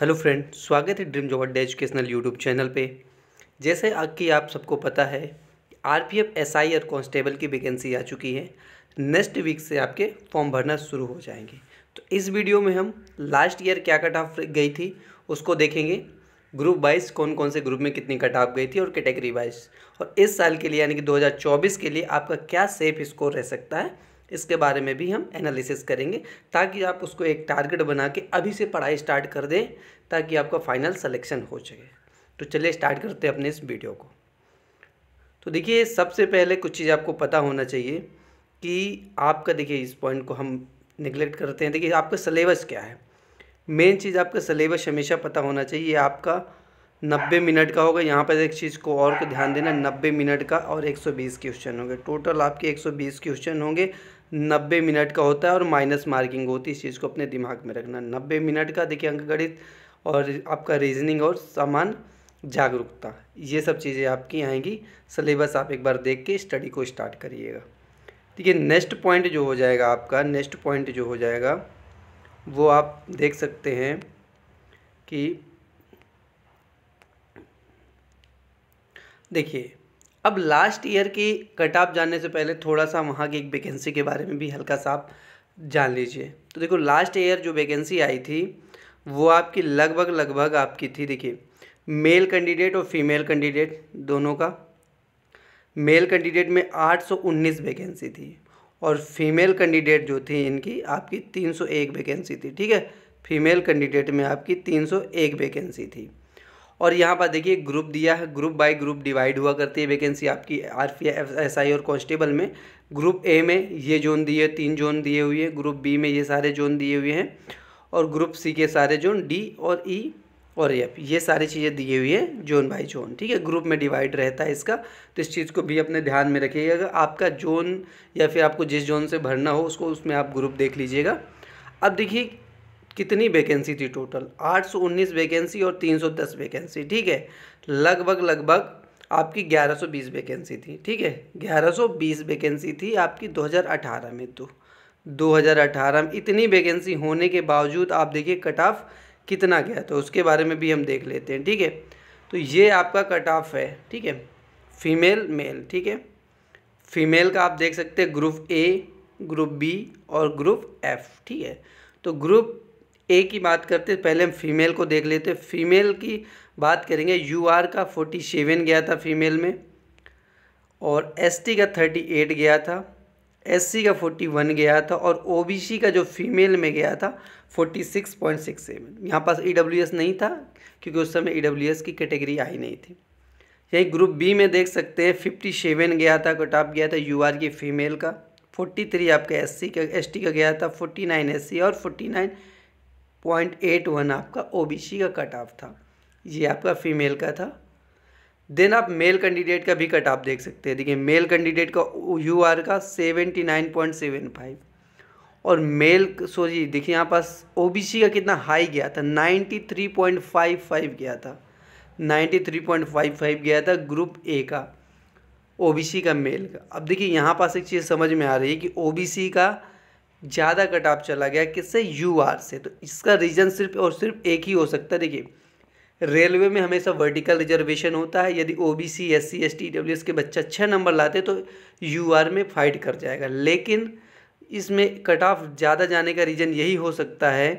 hello friend स्वागत है dream job अड्डे एजुकेशनल यूट्यूब चैनल पे जैसे कि आप सबको पता है आरपीएफ आई और कांस्टेबल की वैकेंसी आ चुकी है नेक्स्ट वीक से आपके फॉर्म भरना शुरू हो जाएंगे तो इस वीडियो में हम लास्ट ईयर क्या कट ऑफ गई थी उसको देखेंगे ग्रुप वाइज कौन कौन से ग्रुप में कितनी कट ऑफ गई थी और कैटेगरी वाइज और इस साल के लिए यानी कि दो के लिए आपका क्या सेफ स्कोर रह सकता है इसके बारे में भी हम एनालिसिस करेंगे ताकि आप उसको एक टारगेट बना के अभी से पढ़ाई स्टार्ट कर दें ताकि आपका फाइनल सलेक्शन हो सके तो चलिए स्टार्ट करते हैं अपने इस वीडियो को तो देखिए सबसे पहले कुछ चीज़ आपको पता होना चाहिए कि आपका देखिए इस पॉइंट को हम निगलेक्ट करते हैं देखिए आपका सलेबस क्या है मेन चीज़ आपका सलेबस हमेशा पता होना चाहिए आपका नब्बे मिनट का होगा यहाँ पर एक चीज़ को और को ध्यान देना नब्बे मिनट का और एक सौ बीस क्वेश्चन होंगे टोटल आपके एक सौ बीस क्वेश्चन होंगे नब्बे मिनट का होता है और माइनस मार्किंग होती है इस चीज़ को अपने दिमाग में रखना नब्बे मिनट का देखिए अंकगणित और आपका रीजनिंग और सामान जागरूकता ये सब चीज़ें आपकी आएंगी सिलेबस आप एक बार देख के स्टडी को स्टार्ट करिएगा ठीक है नेक्स्ट पॉइंट जो हो जाएगा आपका नेक्स्ट पॉइंट जो हो जाएगा वो आप देख सकते हैं कि देखिए अब लास्ट ईयर की कट ऑफ जानने से पहले थोड़ा सा वहाँ की एक वैकेंसी के बारे में भी हल्का सा आप जान लीजिए तो देखो लास्ट ईयर जो वैकेंसी आई थी वो आपकी लगभग लगभग आपकी थी देखिए मेल कैंडिडेट और फीमेल कैंडिडेट दोनों का मेल कैंडिडेट में 819 वैकेंसी थी और फीमेल कैंडिडेट जो थी इनकी आपकी 301 वैकेंसी थी ठीक है फीमेल कैंडिडेट में आपकी 301 वैकेंसी थी और यहाँ पर देखिए ग्रुप दिया है ग्रुप बाई ग्रुप डिवाइड हुआ करती है वैकेंसी आपकी आर पी आई और कॉन्स्टेबल में ग्रुप ए में ये जोन दिए तीन जोन दिए हुए हैं ग्रुप बी में ये सारे जोन दिए हुए हैं और ग्रुप सी के सारे जोन डी और ई e और एफ ये सारी चीज़ें दिए हुई हैं जोन बाई जोन ठीक है ग्रुप में डिवाइड रहता है इसका तो इस चीज़ को भी अपने ध्यान में रखिएगा अगर आपका जोन या फिर आपको जिस जोन से भरना हो उसको उसमें आप ग्रुप देख लीजिएगा अब देखिए कितनी वैकेंसी थी टोटल 819 वैकेंसी और 310 वैकेंसी ठीक है लगभग लगभग आपकी 1120 वैकेंसी थी ठीक है 1120 वैकेंसी थी आपकी 2018 में तो 2018 में इतनी वैकेंसी होने के बावजूद आप देखिए कट ऑफ कितना गया था उसके बारे में भी हम देख लेते हैं ठीक है तो ये आपका कट ऑफ है ठीक है फीमेल मेल ठीक है फीमेल का आप देख सकते हैं ग्रुप ए ग्रुप बी और ग्रुप एफ ठीक है तो ग्रुप ए की बात करते हैं पहले हम फीमेल को देख लेते हैं फीमेल की बात करेंगे यू आर का फोर्टी सेवन गया था फीमेल में और एस टी का थर्टी एट गया था एस सी का फोर्टी वन गया था और ओ बी सी का जो फीमेल में गया था forty six point six seven यहाँ पास ई डब्ल्यू एस नहीं था क्योंकि उस समय ई डब्ल्यू एस की कैटेगरी आई नहीं थी यही ग्रुप बी में देख सकते हैं फिफ्टी सेवन गया था कट ऑफ गया था यू आर की फीमेल का फोर्टी थ्री आपका एस सी का एस टी का गया था फोर्टी नाइन एस सी और forty nine point eight one आपका ओबीसी का कट ऑफ था ये आपका फीमेल का था देन आप मेल कैंडिडेट का भी कट ऑफ देख सकते हैं देखिए मेल कैंडिडेट का यू आर का seventy nine point seven five और मेल सॉरी देखिए यहाँ पास ओबीसी का कितना हाई गया था ninety three point five five गया था ninety three point five five गया था ग्रुप ए का ओबीसी का मेल का अब देखिए यहाँ पास एक चीज़ समझ में आ रही है कि सी का ज़्यादा कटाव चला गया किससे यू आर से तो इसका रीज़न सिर्फ और सिर्फ एक ही हो सकता है देखिए रेलवे में हमेशा वर्टिकल रिजर्वेशन होता है यदि O B C S C S T W S के बच्चा छः नंबर लाते तो यू आर में फाइट कर जाएगा लेकिन इसमें कट ऑफ ज़्यादा जाने का रीज़न यही हो सकता है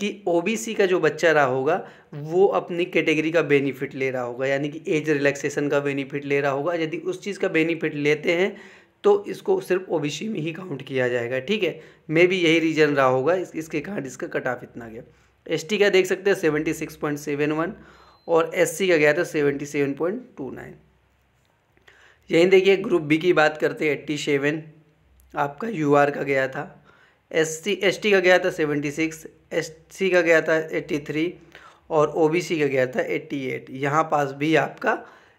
कि ओ बी सी का जो बच्चा रहा होगा वो अपनी कैटेगरी का बेनिफिट ले रहा होगा यानी कि एज रिलैक्सेशन का बेनिफिट ले रहा होगा यदि उस चीज़ का बेनिफिट लेते हैं तो इसको सिर्फ ओबीसी में ही काउंट किया जाएगा ठीक है मे भी यही रीजन रहा होगा इस, इसके कारण इसका कट ऑफ इतना गया एसटी का देख सकते हैं seventy six point seven one और एससी का गया था seventy seven point two nine यहीं देखिए ग्रुप बी की बात करते हैं एट्टी सेवन आपका यू आर का गया था एस सी एस टी का गया था सेवेंटी सिक्स एस सी का गया था एट्टी थ्री और ओ बी सी का गया था एट्टी एट यहाँ पास भी आपका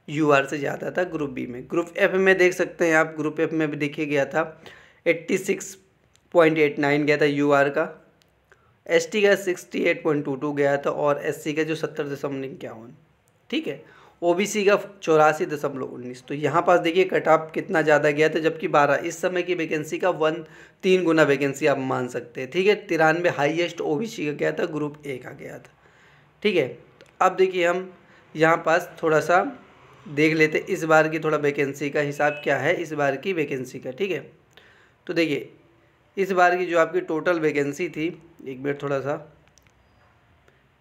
यू आर से ज़्यादा था ग्रुप बी में ग्रुप एफ में देख सकते हैं आप ग्रुप एफ में भी देखिए गया था eighty six point eight nine गया था यू आर का एस टी का sixty eight point two two गया था और एस सी का जो सत्तर दशमलव इक्यावन ठीक है ओ बी सी का चौरासी दशमलव उन्नीस तो यहाँ पास देखिए कट ऑफ कितना ज़्यादा गया था जबकि बारह इस समय की वैकेंसी का वन तीन गुना वैकेंसी आप मान सकते हैं ठीक है तिरानवे हाईएस्ट ओ बी सी का गया था ग्रुप ए का गया था ठीक है तो अब देखिए हम यहाँ पास थोड़ा सा देख लेते इस बार की थोड़ा वैकेंसी का हिसाब क्या है इस बार की वैकेंसी का ठीक है तो देखिए इस बार की जो आपकी टोटल वैकेंसी थी एक मिनट थोड़ा सा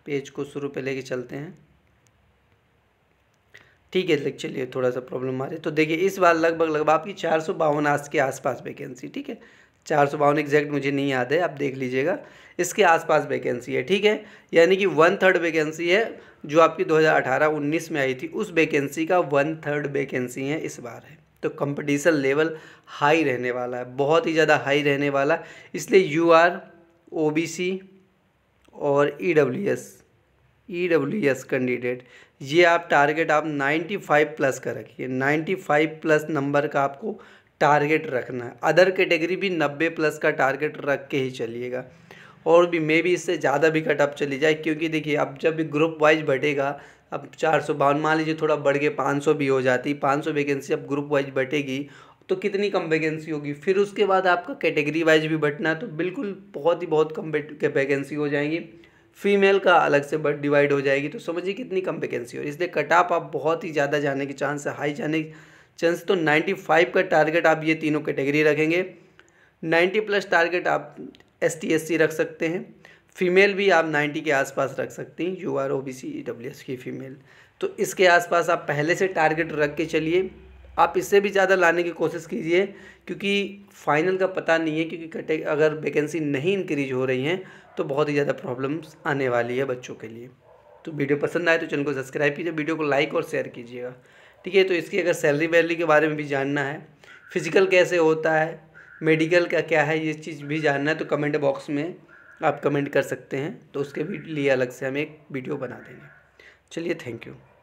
पेज को शुरू पे लेके चलते हैं ठीक है चलिए थोड़ा सा प्रॉब्लम आ रही है तो देखिए इस बार लगभग लगभग आपकी चार सौ बावन के आसपास वैकेंसी ठीक है चार सौ बावन एग्जैक्ट मुझे नहीं याद है आप देख लीजिएगा इसके आसपास वैकेंसी है ठीक है यानी कि वन थर्ड वैकेंसी है जो आपकी 2018-19 में आई थी उस वैकेंसी का वन थर्ड वैकेंसी है इस बार है तो कंपटीशन लेवल हाई रहने वाला है बहुत ही ज़्यादा हाई रहने वाला इसलिए U R O B C और E W S E W S candidate ये आप टारगेट आप 95 प्लस का रखिए 95 प्लस नंबर का आपको टारगेट रखना अदर कैटेगरी भी नब्बे प्लस का टारगेट रख के ही चलिएगा और भी मे भी इससे ज़्यादा भी कटअप चली जाए क्योंकि देखिए अब जब भी ग्रुप वाइज बढ़ेगा अब चार सौ बावन मान लीजिए थोड़ा बढ़ के पाँच सौ भी हो जाती पाँच सौ वैकेंसी अब ग्रुप वाइज बढ़ेगी तो कितनी कम वैकेंसी होगी फिर उसके बाद आपका कैटेगरी वाइज भी बढ़ना तो बिल्कुल बहुत ही बहुत कम वैकेंसी हो जाएंगी फीमेल का अलग से डिवाइड हो जाएगी तो समझिए कितनी कम वैकेंसी हो इसलिए कटअप आप बहुत ही ज़्यादा जाने के चांस है हाई जाने चांस तो नाइन्टी फाइव का टारगेट आप ये तीनों कैटेगरी रखेंगे नाइन्टी प्लस टारगेट आप एस टी एस सी रख सकते हैं फीमेल भी आप नाइन्टी के आसपास रख सकते हैं U R O B C W S की फ़ीमेल तो इसके आसपास आप पहले से टारगेट रख के चलिए आप इससे भी ज़्यादा लाने की कोशिश कीजिए क्योंकि फाइनल का पता नहीं है क्योंकि अगर वैकेंसी नहीं इंक्रीज हो रही हैं तो बहुत ही ज़्यादा प्रॉब्लम्स आने वाली है बच्चों के लिए तो वीडियो पसंद आए तो चैनल को सब्सक्राइब कीजिए वीडियो को लाइक और शेयर कीजिएगा ठीक है तो इसकी अगर सैलरी वैलरी के बारे में भी जानना है फिज़िकल कैसे होता है मेडिकल का क्या है ये चीज़ भी जानना है तो कमेंट बॉक्स में आप कमेंट कर सकते हैं तो उसके भी लिए अलग से हम एक वीडियो बना देंगे चलिए थैंक यू